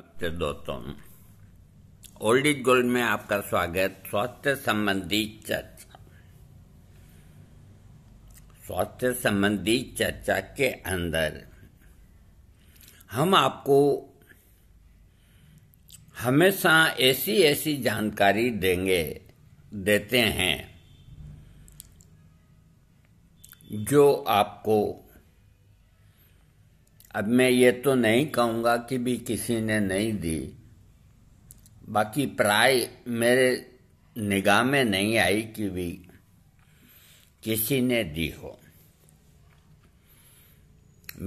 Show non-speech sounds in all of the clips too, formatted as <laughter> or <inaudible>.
नमस्ते दोस्तों old is gold में आपका स्वागत स्वास्थ्य संबंधी चर्चा स्वास्थ्य संबंधी चर्चा के अंदर हम आपको हमेशा ऐसी ऐसी जानकारी देंगे देते हैं जो आपको अब मैं ये तो नहीं कहूंगा कि भी किसी ने नहीं दी बाकी प्राय मेरे निगाह में नहीं आई कि भी किसी ने दी हो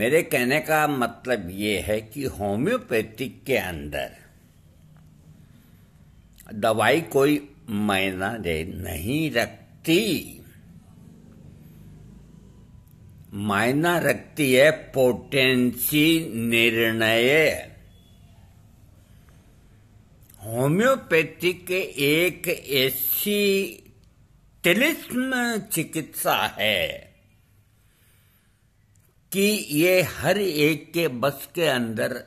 मेरे कहने का मतलब ये है कि होम्योपैथिक के अंदर दवाई कोई मायना नहीं रखती मायना रखती है पोटेंसी निर्णय होम्योपैथी के एक ऐसी तिलिस्म चिकित्सा है कि ये हर एक के बस के अंदर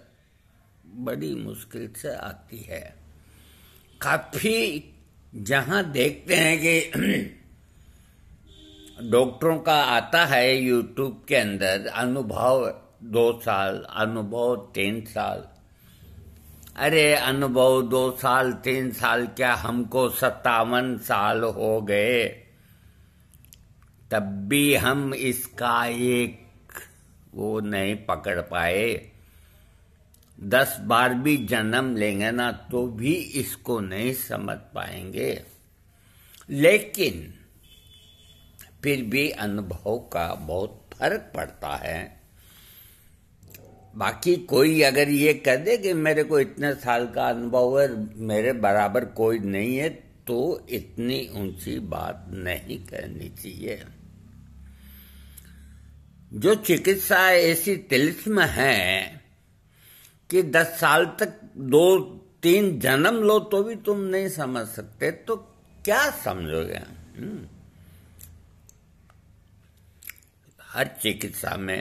बड़ी मुश्किल से आती है काफी जहां देखते हैं कि डॉक्टरों का आता है यूट्यूब के अंदर अनुभव दो साल अनुभव तीन साल अरे अनुभव दो साल तीन साल क्या हमको सत्तावन साल हो गए तब भी हम इसका एक वो नहीं पकड़ पाए दस बार भी जन्म लेंगे ना तो भी इसको नहीं समझ पाएंगे लेकिन फिर भी अनुभव का बहुत फर्क पड़ता है बाकी कोई अगर ये कह दे कि मेरे को इतने साल का अनुभव है मेरे बराबर कोई नहीं है तो इतनी ऊंची बात नहीं करनी चाहिए जो चिकित्सा ऐसी तिलिस्म है कि दस साल तक दो तीन जन्म लो तो भी तुम नहीं समझ सकते तो क्या समझोगे हम्म। हर चिकित्सा में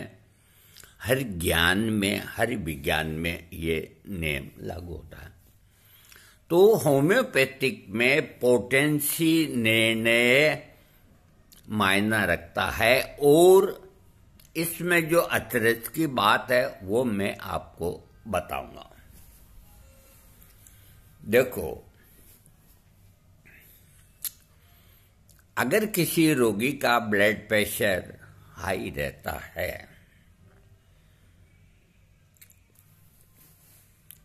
हर ज्ञान में हर विज्ञान में ये नियम लागू होता है तो होम्योपैथिक में पोटेंसी निर्णय मायना रखता है और इसमें जो अतिरिक्त की बात है वो मैं आपको बताऊंगा देखो अगर किसी रोगी का ब्लड प्रेशर हाई रहता है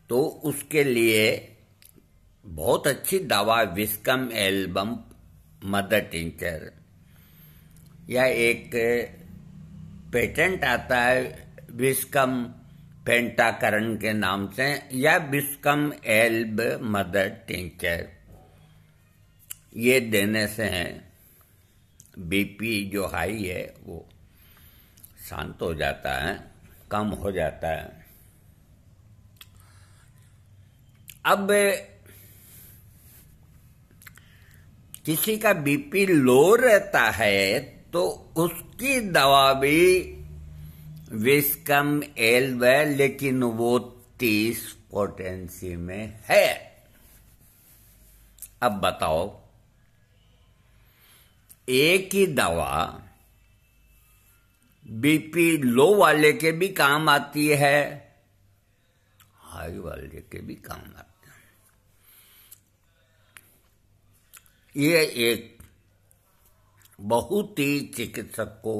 तो उसके लिए बहुत अच्छी दवा विस्कम एल्बम मदर टिंचर या एक पेटेंट आता है विस्कम पेंटाकरण के नाम से या विस्कम एल्ब मदर टिंचर ये देने से हैं बीपी जो हाई है वो शांत हो जाता है कम हो जाता है अब किसी का बीपी लो रहता है तो उसकी दवा भी विस्कम एल्व लेकिन वो तीस पोटेंसी में है अब बताओ एक ही दवा बीपी लो वाले के भी काम आती है हाई वाले के भी काम आते हैं ये एक बहुत ही चिकित्सक को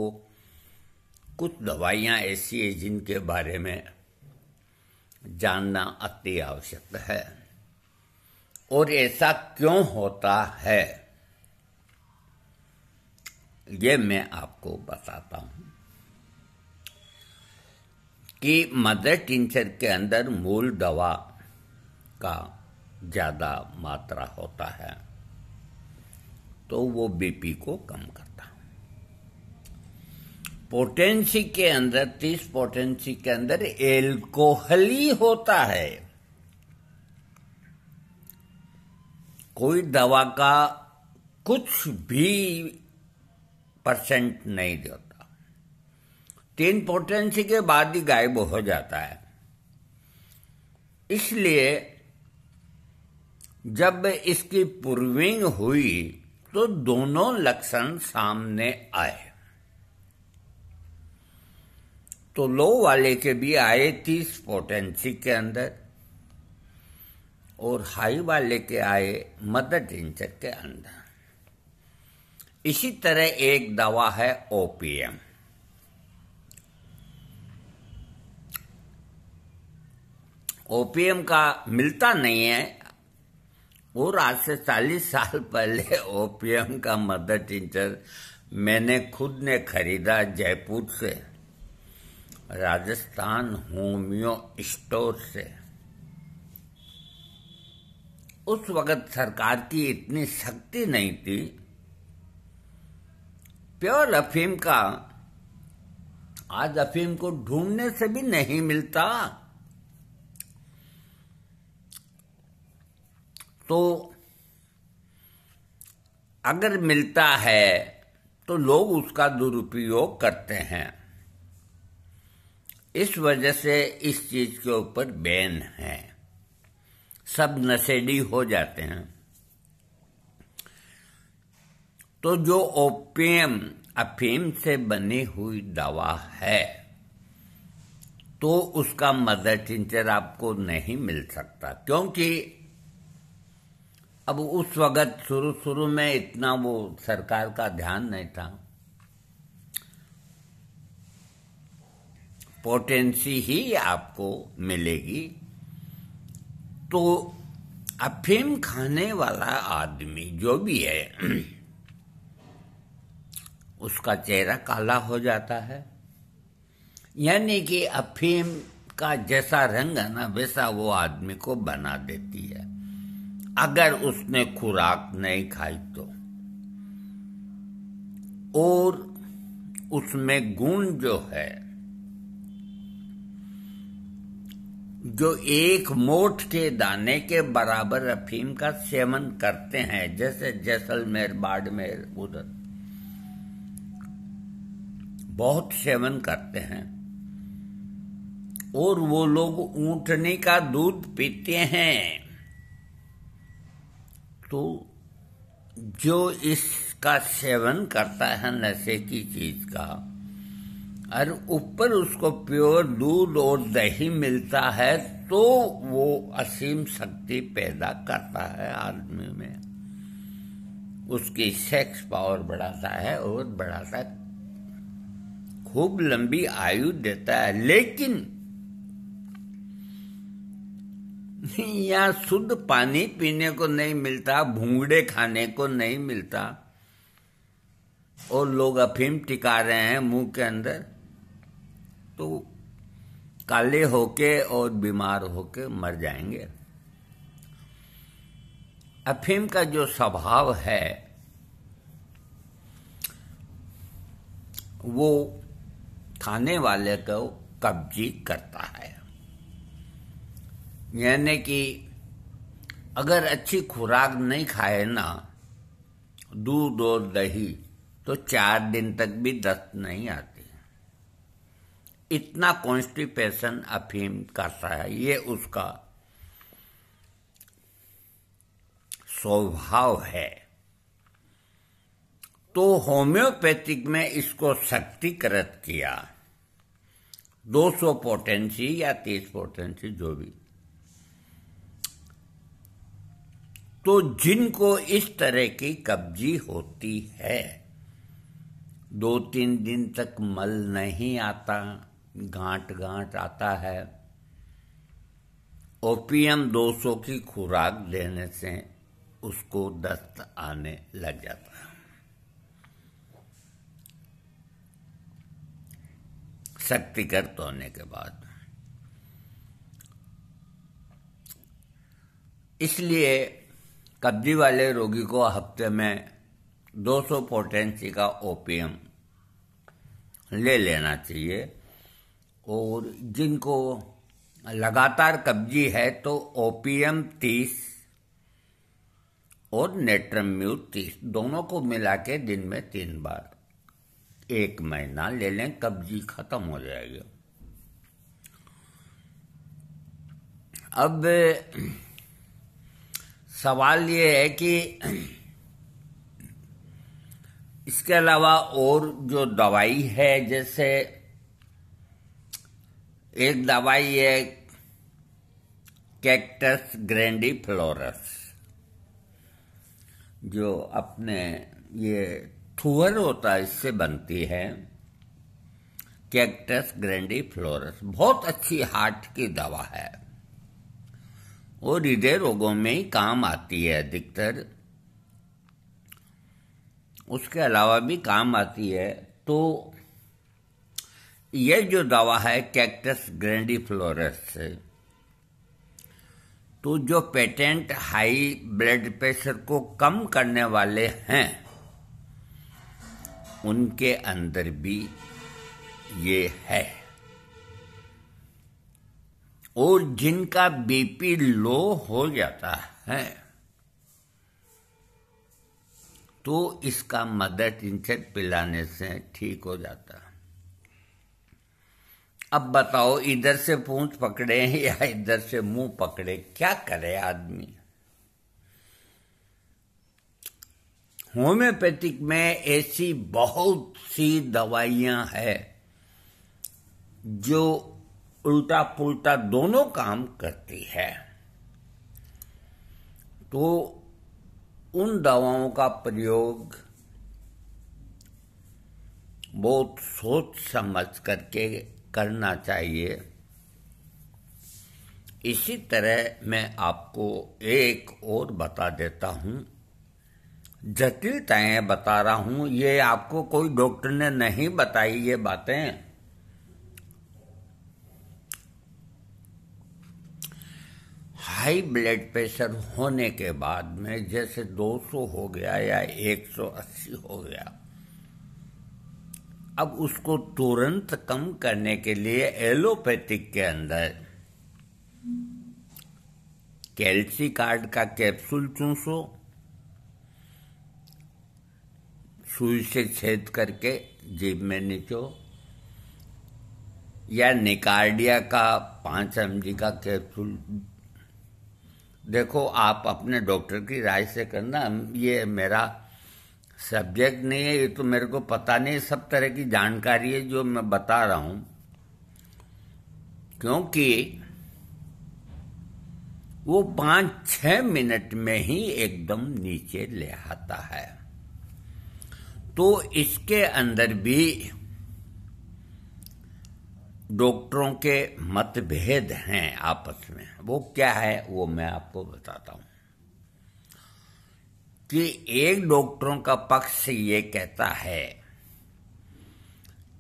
कुछ दवाइयां ऐसी है जिनके बारे में जानना अति आवश्यक है और ऐसा क्यों होता है ये मैं आपको बताता हूं कि मदर टिंचर के अंदर मूल दवा का ज़्यादा मात्रा होता है तो वो बीपी को कम करता पोटेंसी के अंदर तीस पोटेंसी के अंदर एल्कोहली होता है कोई दवा का कुछ भी परसेंट नहीं देता तीन पोटेंसी के बाद ही गायब हो जाता है इसलिए जब इसकी पूर्विंग हुई तो दोनों लक्षण सामने आए तो लो वाले के भी आए तीस पोटेंसी के अंदर और हाई वाले के आए मदर टिंचर के अंदर इसी तरह एक दवा है ओपीएम ओपीएम का मिलता नहीं है और आज से 40 साल पहले ओपीएम का मदर टीचर मैंने खुद ने खरीदा जयपुर से राजस्थान होमियो स्टोर से उस वक्त सरकार की इतनी शक्ति नहीं थी प्योर अफीम का आज अफीम को ढूंढने से भी नहीं मिलता तो अगर मिलता है तो लोग उसका दुरुपयोग करते हैं इस वजह से इस चीज के ऊपर बैन है सब नशेड़ी हो जाते हैं तो जो ओपियम अफीम से बनी हुई दवा है तो उसका मदर टिंचर आपको नहीं मिल सकता क्योंकि अब उस वक्त शुरू शुरू में इतना वो सरकार का ध्यान नहीं था पोटेंसी ही आपको मिलेगी तो अफीम खाने वाला आदमी जो भी है <clears throat> उसका चेहरा काला हो जाता है यानी कि अफीम का जैसा रंग है ना वैसा वो आदमी को बना देती है अगर उसने खुराक नहीं खाई तो और उसमें गुण जो है जो एक मोठ के दाने के बराबर अफीम का सेवन करते हैं जैसे जैसलमेर बाड़मेर उधर बहुत सेवन करते हैं और वो लोग ऊंटनी का दूध पीते हैं तो जो इसका सेवन करता है नशे की चीज का और ऊपर उसको प्योर दूध और दही मिलता है तो वो असीम शक्ति पैदा करता है आदमी में उसकी सेक्स पावर बढ़ाता है और बढ़ाता खूब लंबी आयु देता है लेकिन <laughs> यहाँ शुद्ध पानी पीने को नहीं मिलता भूंगड़े खाने को नहीं मिलता और लोग अफीम टिका रहे हैं मुंह के अंदर तो काले होके और बीमार होके मर जाएंगे अफीम का जो स्वभाव है वो खाने वाले को कब्जी करता है यानी कि अगर अच्छी खुराक नहीं खाए ना दूध और दही तो चार दिन तक भी दस्त नहीं आती इतना कॉन्स्टिपेशन अफीम करता है ये उसका स्वभाव है तो होम्योपैथिक में इसको शक्तिकृत किया 200 पोटेंसी या 30 पोटेंसी जो भी तो जिनको इस तरह की कब्जी होती है दो तीन दिन तक मल नहीं आता गांठ गांठ आता है ओपीएम 200 की खुराक देने से उसको दस्त आने लग जाता है शक्तिगत तो होने के बाद इसलिए कब्जी वाले रोगी को हफ्ते में 200 सौ पोटेंसी का ओपीएम ले लेना चाहिए और जिनको लगातार कब्जी है तो ओपीएम तीस और नेट्रम्यूट तीस दोनों को मिला के दिन में तीन बार एक महीना ले लें कब्जी खत्म हो जाएगी अब सवाल ये है कि इसके अलावा और जो दवाई है जैसे एक दवाई है कैक्टस ग्रैंडी फ्लोरस जो अपने ये थुअर होता है इससे बनती है कैक्टस ग्रैंडी फ्लोरस बहुत अच्छी हार्ट की दवा है वो हृदय रोगों में ही काम आती है अधिकतर उसके अलावा भी काम आती है तो यह जो दवा है कैक्टस ग्रैंडी फ्लोरस तो जो पेटेंट हाई ब्लड प्रेशर को कम करने वाले हैं उनके अंदर भी ये है और जिनका बीपी लो हो जाता है तो इसका मदर टिंचर पिलाने से ठीक हो जाता है अब बताओ इधर से पूंछ पकड़े <laughs> या इधर से मुंह पकड़े क्या करे आदमी होम्योपैथिक में ऐसी बहुत सी दवाइयां हैं जो उल्टा पुल्टा दोनों काम करती है तो उन दवाओं का प्रयोग बहुत सोच समझ करके करना चाहिए इसी तरह मैं आपको एक और बता देता हूं जटिलताएं बता रहा हूं ये आपको कोई डॉक्टर ने नहीं बताई ये बातें हाई ब्लड प्रेशर होने के बाद में जैसे 200 हो गया या 180 हो गया अब उसको तुरंत कम करने के लिए एलोपैथिक के अंदर कैल्सी कार्ड का कैप्सूल चूसो सुई से छेद करके जीभ में नीचो या निकार्डिया का पांच एम का कैप्सूल देखो आप अपने डॉक्टर की राय से करना ये मेरा सब्जेक्ट नहीं है ये तो मेरे को पता नहीं सब तरह की जानकारी है जो मैं बता रहा हूं क्योंकि वो पांच छह मिनट में ही एकदम नीचे ले आता है तो इसके अंदर भी डॉक्टरों के मतभेद हैं आपस में वो क्या है वो मैं आपको बताता हूं कि एक डॉक्टरों का पक्ष ये कहता है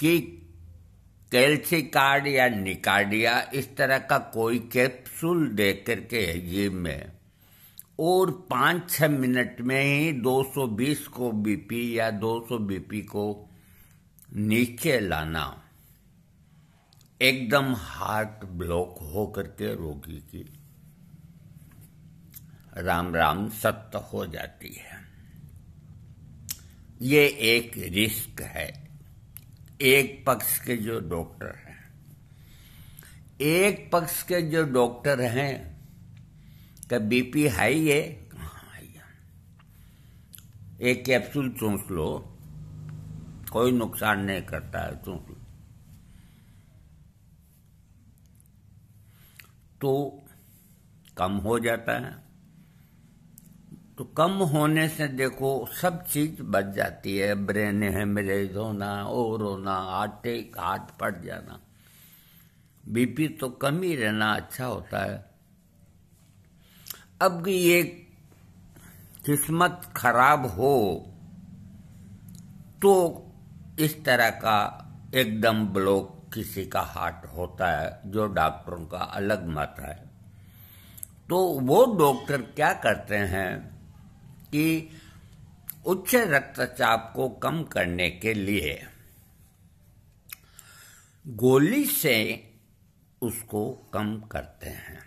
कि कैल्सिकार्ड या निकार्डिया इस तरह का कोई कैप्सूल दे करके ये में और पांच छह मिनट में ही 220 को बीपी या 200 बीपी को नीचे लाना एकदम हार्ट ब्लॉक हो करके रोगी की राम राम सत्य हो जाती है ये एक रिस्क है एक पक्ष के जो डॉक्टर हैं एक पक्ष के जो डॉक्टर हैं कि बीपी हाई है एक कैप्सूल चूस लो कोई नुकसान नहीं करता है चूस लो तो कम हो जाता है तो कम होने से देखो सब चीज बच जाती है ब्रेन हेमरेज होना और होना आटे अटैक हार्ट पड़ जाना बीपी तो कम ही रहना अच्छा होता है अब ये किस्मत खराब हो तो इस तरह का एकदम ब्लॉक किसी का हार्ट होता है जो डॉक्टरों का अलग मत है तो वो डॉक्टर क्या करते हैं कि उच्च रक्तचाप को कम करने के लिए गोली से उसको कम करते हैं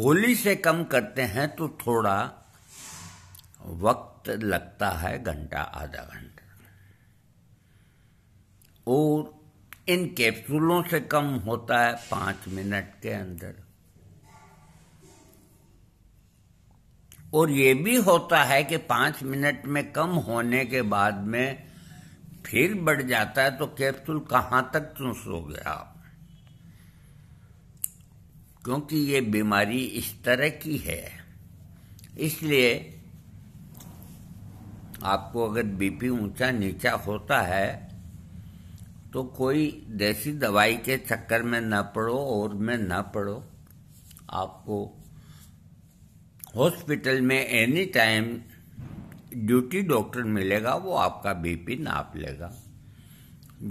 गोली से कम करते हैं तो थोड़ा वक्त लगता है घंटा आधा घंटा और इन कैप्सूलों से कम होता है पांच मिनट के अंदर और ये भी होता है कि पांच मिनट में कम होने के बाद में फिर बढ़ जाता है तो कैप्सूल कहां तक चुस हो गया आप क्योंकि ये बीमारी इस तरह की है इसलिए आपको अगर बीपी ऊंचा नीचा होता है तो कोई देसी दवाई के चक्कर में ना पड़ो और में ना पड़ो आपको हॉस्पिटल में एनी टाइम ड्यूटी डॉक्टर मिलेगा वो आपका बीपी नाप लेगा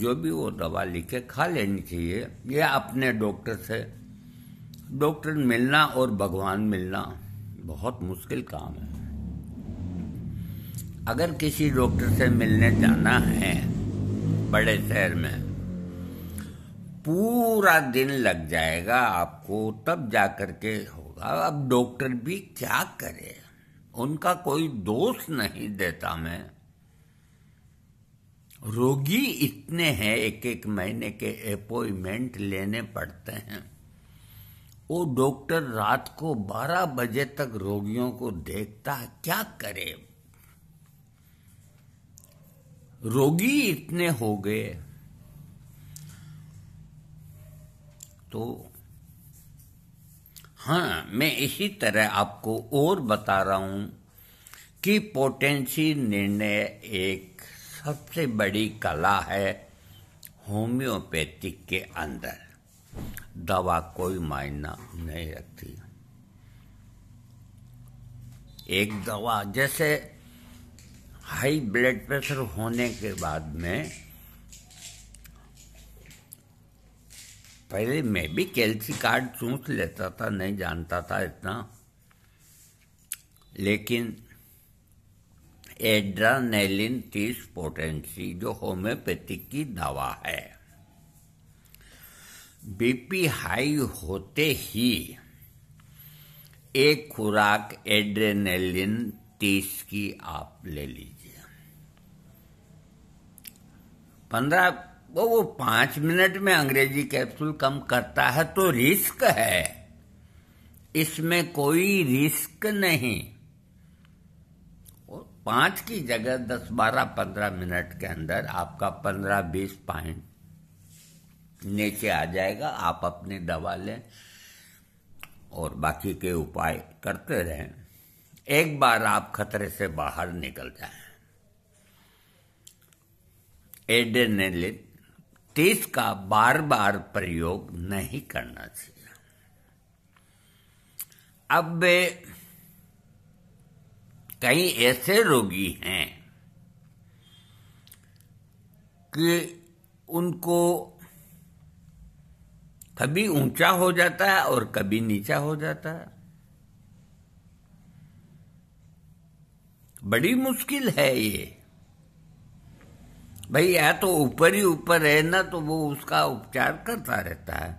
जो भी वो दवा लिखे खा लेनी चाहिए ये अपने डॉक्टर से डॉक्टर मिलना और भगवान मिलना बहुत मुश्किल काम है अगर किसी डॉक्टर से मिलने जाना है बड़े शहर में पूरा दिन लग जाएगा आपको तब जा कर के होगा अब डॉक्टर भी क्या करे उनका कोई दोष नहीं देता मैं रोगी इतने हैं एक एक महीने के अपॉइंटमेंट लेने पड़ते हैं वो डॉक्टर रात को 12 बजे तक रोगियों को देखता है क्या करे रोगी इतने हो गए तो हाँ मैं इसी तरह आपको और बता रहा हूं कि पोटेंसी निर्णय एक सबसे बड़ी कला है होम्योपैथिक के अंदर दवा कोई मायना नहीं रखती एक दवा जैसे हाई ब्लड प्रेशर होने के बाद में पहले मैं भी कैल्सी कार्ड चूस लेता था नहीं जानता था इतना लेकिन एड्रानेलिन तीस पोटेंसी जो होम्योपैथी की दवा है बीपी हाई होते ही एक खुराक एड्रेनेलिन तीस की आप ले लीजिए पंद्रह वो वो पांच मिनट में अंग्रेजी कैप्सूल कम करता है तो रिस्क है इसमें कोई रिस्क नहीं पांच की जगह दस बारह पंद्रह मिनट के अंदर आपका पंद्रह बीस पॉइंट नीचे आ जाएगा आप अपनी दवा लें और बाकी के उपाय करते रहें एक बार आप खतरे से बाहर निकल जाएं एडेनेलिन तीस का बार बार प्रयोग नहीं करना चाहिए अब कई ऐसे रोगी हैं कि उनको कभी ऊंचा हो जाता है और कभी नीचा हो जाता है बड़ी मुश्किल है ये भाई यह तो ऊपर ही ऊपर है ना तो वो उसका उपचार करता रहता है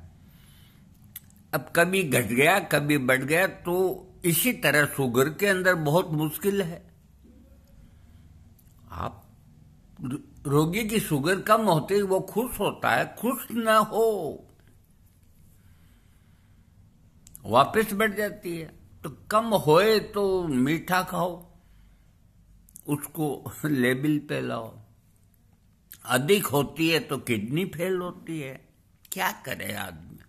अब कभी घट गया कभी बढ़ गया तो इसी तरह शुगर के अंदर बहुत मुश्किल है आप रोगी की शुगर कम होते ही वो खुश होता है खुश ना हो वापस बढ़ जाती है तो कम होए तो मीठा खाओ उसको <laughs> लेबिल पे लाओ अधिक होती है तो किडनी फेल होती है क्या करे आदमी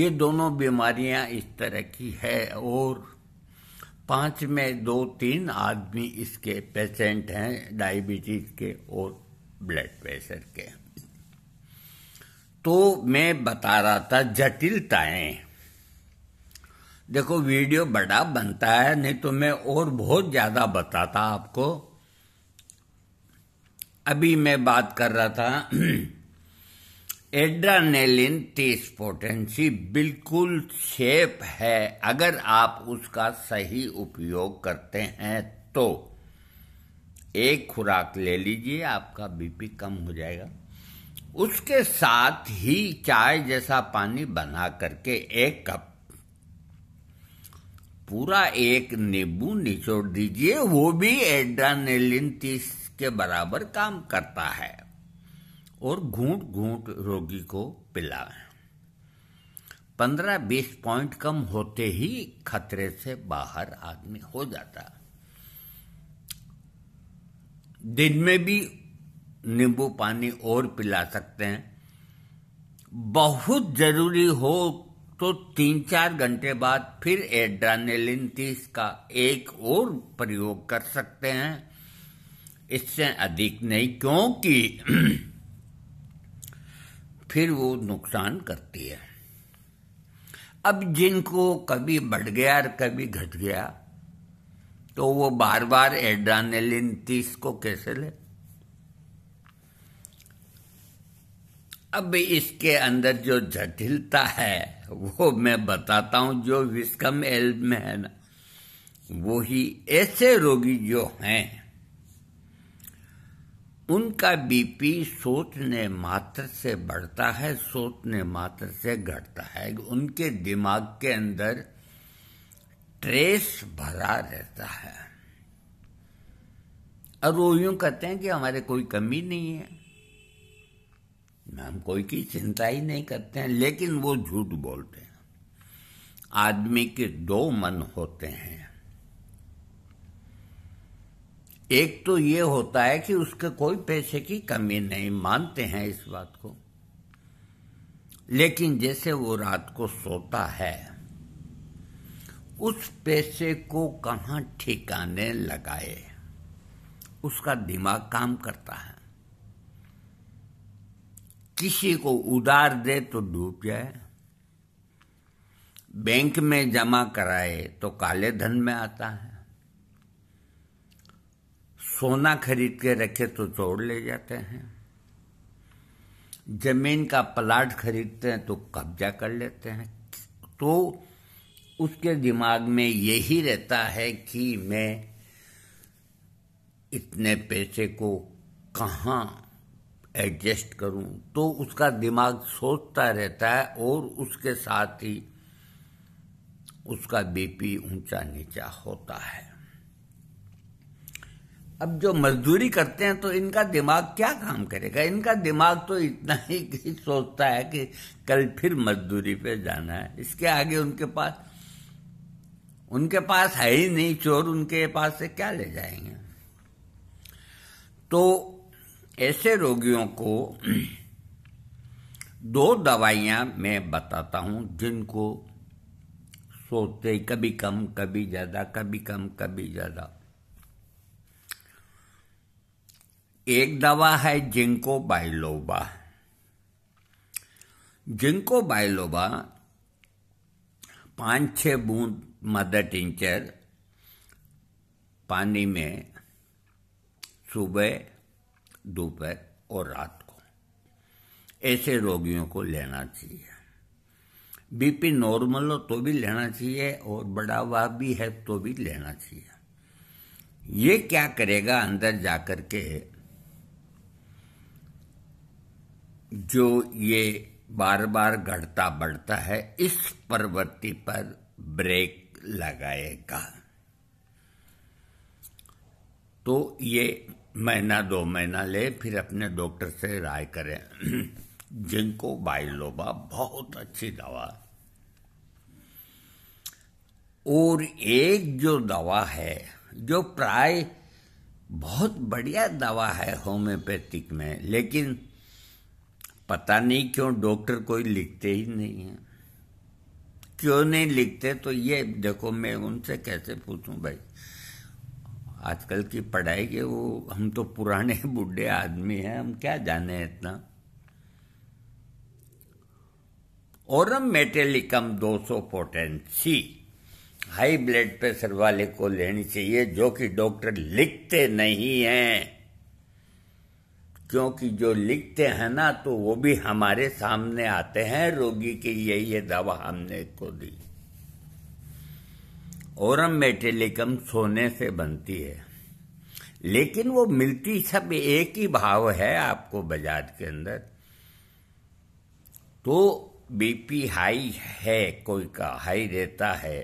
ये दोनों बीमारियां इस तरह की है और पांच में दो तीन आदमी इसके पेशेंट हैं डायबिटीज के और ब्लड प्रेशर के तो मैं बता रहा था जटिलताएं देखो वीडियो बड़ा बनता है नहीं तो मैं और बहुत ज्यादा बताता आपको अभी मैं बात कर रहा था <clears throat> एड्रानेलिन तेज पोटेंसी बिल्कुल सेफ है अगर आप उसका सही उपयोग करते हैं तो एक खुराक ले लीजिए आपका बीपी कम हो जाएगा उसके साथ ही चाय जैसा पानी बना करके एक कप पूरा एक नींबू निचोड़ दीजिए वो भी एड्रानेलिन तीस के बराबर काम करता है और घूंट घूंट रोगी को पिला पंद्रह बीस पॉइंट कम होते ही खतरे से बाहर आदमी हो जाता दिन में भी नींबू पानी और पिला सकते हैं बहुत जरूरी हो तो तीन चार घंटे बाद फिर एड्रानेलिन तीस का एक और प्रयोग कर सकते हैं इससे अधिक नहीं क्योंकि <clears throat> फिर वो नुकसान करती है अब जिनको कभी बढ़ गया और कभी घट गया तो वो बार बार एड्रानेलिन तीस को कैसे ले अब इसके अंदर जो जटिलता है वो मैं बताता हूं जो विस्कम एल में है ना वो ही ऐसे रोगी जो हैं उनका बीपी सोचने मात्र से बढ़ता है सोचने मात्र से घटता है उनके दिमाग के अंदर ट्रेस भरा रहता है और वो यूं कहते हैं कि हमारे कोई कमी नहीं है हम कोई की चिंता ही नहीं करते हैं लेकिन वो झूठ बोलते हैं आदमी के दो मन होते हैं एक तो ये होता है कि उसके कोई पैसे की कमी नहीं मानते हैं इस बात को लेकिन जैसे वो रात को सोता है उस पैसे को कहा ठिकाने लगाए उसका दिमाग काम करता है किसी को उधार दे तो डूब जाए बैंक में जमा कराए तो काले धन में आता है सोना खरीद के रखे तो तोड़ ले जाते हैं जमीन का प्लाट खरीदते हैं तो कब्जा कर लेते हैं तो उसके दिमाग में यही रहता है कि मैं इतने पैसे को कहाँ एडजस्ट करूं तो उसका दिमाग सोचता रहता है और उसके साथ ही उसका बीपी ऊंचा नीचा होता है अब जो मजदूरी करते हैं तो इनका दिमाग क्या काम करेगा इनका दिमाग तो इतना ही सोचता है कि कल फिर मजदूरी पे जाना है इसके आगे उनके पास उनके पास है ही नहीं चोर उनके पास से क्या ले जाएंगे तो ऐसे रोगियों को <clears throat> दो दवाइयां मैं बताता हूं जिनको सोचते कभी कम कभी ज़्यादा कभी कम कभी ज़्यादा एक दवा है जिंको बाइलोबा जिंको बाइलोबा पांच छह बूंद मदर टिंचर पानी में सुबह दोपहर और रात को ऐसे रोगियों को लेना चाहिए बीपी नॉर्मल हो तो भी लेना चाहिए और बड़ा हुआ भी है तो भी लेना चाहिए ये क्या करेगा अंदर जाकर के जो ये बार बार घटता बढ़ता है इस प्रवृत्ति पर ब्रेक लगाएगा तो ये महीना दो महीना ले फिर अपने डॉक्टर से राय करें <clears throat> जिनको बाइलोबा बहुत अच्छी दवा और एक जो दवा है जो प्राय बहुत बढ़िया दवा है होम्योपैथिक में लेकिन पता नहीं क्यों डॉक्टर कोई लिखते ही नहीं है क्यों नहीं लिखते तो ये देखो मैं उनसे कैसे पूछूं भाई आजकल की पढ़ाई के वो हम तो पुराने <laughs> बुढ़े आदमी हैं हम क्या जाने इतना aurum metallicum 200 potency high blood pressure वाले को लेनी चाहिए जो कि डॉक्टर लिखते नहीं हैं क्योंकि जो लिखते हैं ना तो वो भी हमारे सामने आते हैं रोगी की ये ये दवा हमने को दी ओरम मेटेलिकम सोने से बनती है लेकिन वो मिलती सब एक ही भाव है आपको बाजार के अंदर तो बीपी हाई है कोई का हाई रहता है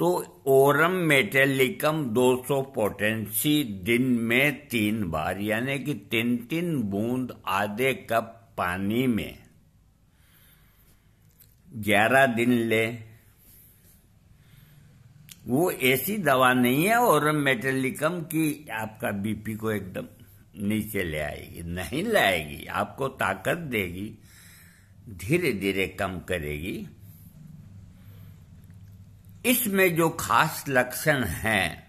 तो ओरम मेटेलिकम 200 पोटेंसी दिन में तीन बार यानी कि तीन तीन बूंद आधे कप पानी में 11 दिन ले वो ऐसी दवा नहीं है और मेटेलिकम की आपका बीपी को एकदम नीचे ले आएगी नहीं लाएगी आपको ताकत देगी धीरे धीरे कम करेगी इसमें जो खास लक्षण है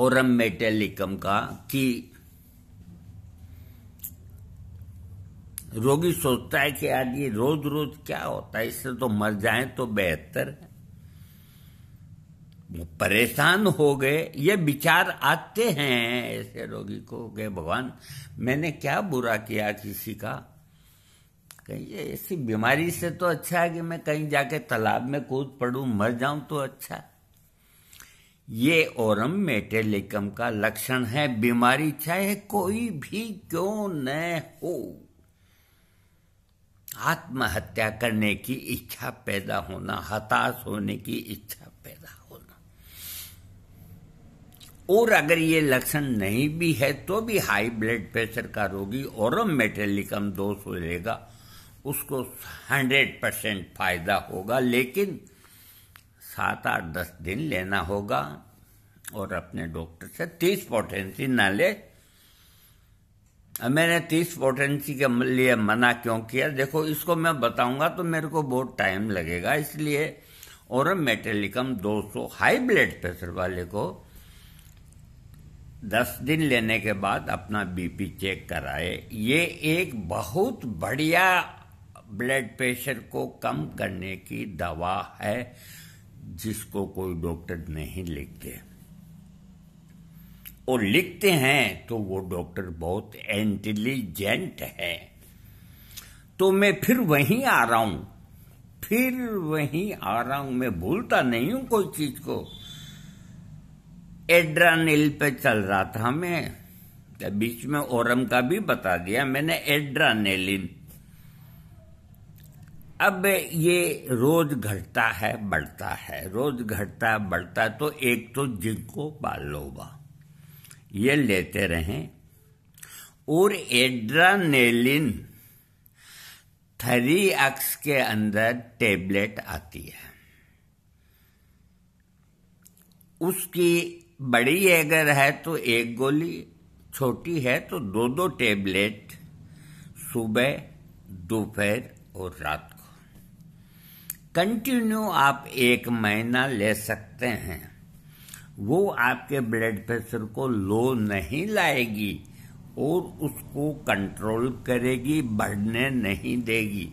ओरम मेटेलिकम का कि रोगी सोचता है कि यार ये रोज रोज क्या होता है इससे तो मर जाए तो बेहतर है वो परेशान हो गए ये विचार आते हैं ऐसे रोगी को गए भगवान मैंने क्या बुरा किया किसी का कहीं ये ऐसी बीमारी से तो अच्छा है कि मैं कहीं जाके तालाब में कूद पड़ू मर जाऊं तो अच्छा ये ओरम मेटेलिकम का लक्षण है बीमारी चाहे कोई भी क्यों न हो आत्महत्या करने की इच्छा पैदा होना हताश होने की इच्छा पैदा होना और अगर ये लक्षण नहीं भी है तो भी हाई ब्लड प्रेशर का रोगी ओरम मेटेलिकम दोष हो जाएगा उसको हंड्रेड परसेंट फायदा होगा लेकिन सात आठ दस दिन लेना होगा और अपने डॉक्टर से तीस पोटेंसी ना ले मैंने तीस पोटेंसी के लिए मना क्यों किया देखो इसको मैं बताऊंगा तो मेरे को बहुत टाइम लगेगा इसलिए और मेटेलिकम 200 हाई ब्लड प्रेशर वाले को दस दिन लेने के बाद अपना बीपी चेक कराए ये एक बहुत बढ़िया ब्लड प्रेशर को कम करने की दवा है जिसको कोई डॉक्टर नहीं लिखते और लिखते हैं तो वो डॉक्टर बहुत इंटेलिजेंट है तो मैं फिर वहीं आ रहा हूं फिर वहीं आ रहा हूं मैं भूलता नहीं हूं कोई चीज को एड्रानिल पे चल रहा था मैं बीच में ओरम का भी बता दिया मैंने एड्रानेलिन अब ये रोज घटता है बढ़ता है रोज घटता बढ़ता तो एक तो जिनको बालोबा ये लेते रहें और एड्रानेलिन थरी अक्स के अंदर टेबलेट आती है उसकी बड़ी अगर है तो एक गोली छोटी है तो दो दो टेबलेट सुबह दोपहर और रात कंटिन्यू आप एक महीना ले सकते हैं वो आपके ब्लड प्रेशर को लो नहीं लाएगी और उसको कंट्रोल करेगी बढ़ने नहीं देगी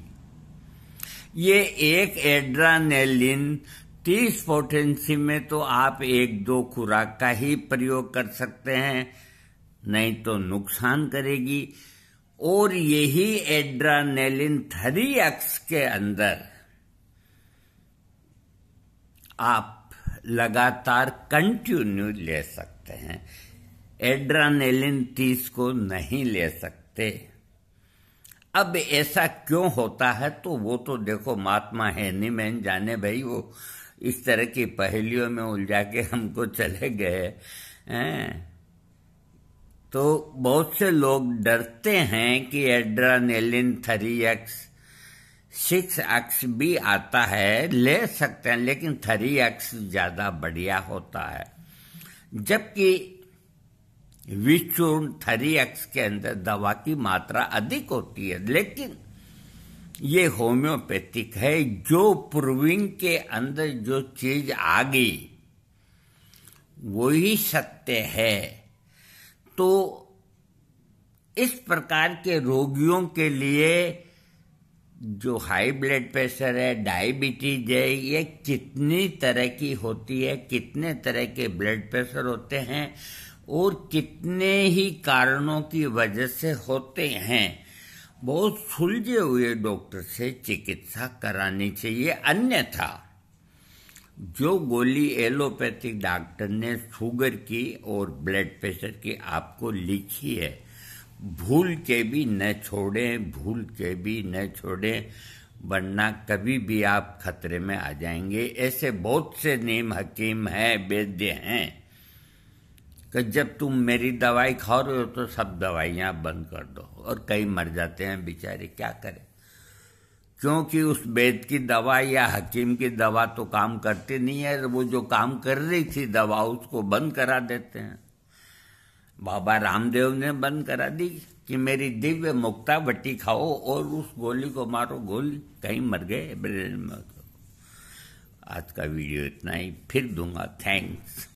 ये एक एड्रानेलिन तीस पोटेंसी में तो आप एक दो खुराक का ही प्रयोग कर सकते हैं नहीं तो नुकसान करेगी और यही एड्रानेलिन थ्री एक्स के अंदर आप लगातार कंटिन्यू ले सकते हैं एड्रानेलिन तीस को नहीं ले सकते अब ऐसा क्यों होता है तो वो तो देखो महात्मा मैन जाने भाई वो इस तरह की पहेलियों में उलझा के हमको चले गए हैं तो बहुत से लोग डरते हैं कि adrenaline three X six X भी आता है ले सकते हैं लेकिन थ्री एक्स ज़्यादा बढ़िया होता है जबकि विचूर्ण थ्री एक्स के अंदर दवा की मात्रा अधिक होती है लेकिन ये होम्योपैथिक है जो पूर्विंग के अंदर जो चीज आ गई वही सत्य है तो इस प्रकार के रोगियों के लिए जो हाई ब्लड प्रेशर है डायबिटीज है ये कितनी तरह की होती है कितने तरह के ब्लड प्रेशर होते हैं और कितने ही कारणों की वजह से होते हैं बहुत सुलझे हुए डॉक्टर से चिकित्सा करानी चाहिए अन्यथा जो गोली एलोपैथिक डॉक्टर ने शुगर की और ब्लड प्रेशर की आपको लिखी है भूल के भी न छोड़ें भूल के भी न छोड़ें वरना कभी भी आप खतरे में आ जाएंगे ऐसे बहुत से नेम हकीम हैं वैद्य हैं कि जब तुम मेरी दवाई खा रहे हो तो सब दवाइयाँ बंद कर दो और कई मर जाते हैं बेचारे क्या करें क्योंकि उस वेद की दवा या हकीम की दवा तो काम करती नहीं है वो जो काम कर रही थी दवा उसको बंद करा देते हैं बाबा रामदेव ने बंद करा दी कि मेरी दिव्य मुक्ता बट्टी खाओ और उस गोली को मारो गोली कहीं मर गए आज का वीडियो इतना ही फिर दूंगा थैंक्स